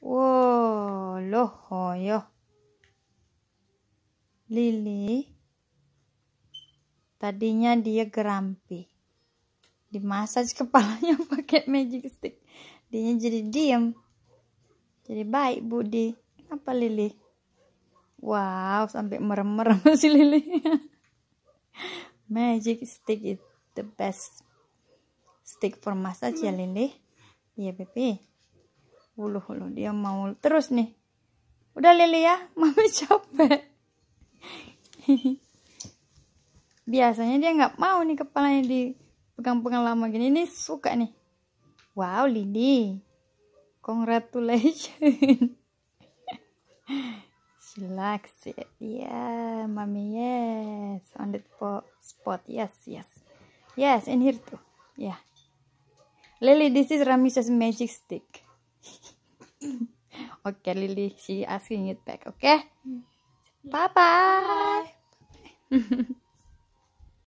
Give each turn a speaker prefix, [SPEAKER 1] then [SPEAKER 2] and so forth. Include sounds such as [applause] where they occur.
[SPEAKER 1] Wolohoyo loh hoyo Lili tadinya dia gerampi dimasaj kepalanya [laughs] pakai magic stick dia jadi diem jadi baik Budi Kenapa Lili wow sampai merem-merem [laughs] si Lili magic stick is the best stick for massage ya hmm. Lili iya yeah, loh dia mau terus nih udah Lili ya [laughs] mami capek [laughs] biasanya dia nggak mau nih kepalanya dipegang-pegang lama gini ini suka nih wow Lili congratulations [laughs] she likes it yeah mami yes on the spot yes yes yes in here too yeah Lily this is Ramisha's magic stick [laughs] okay, Lily, she asking it back, okay? Bye-bye.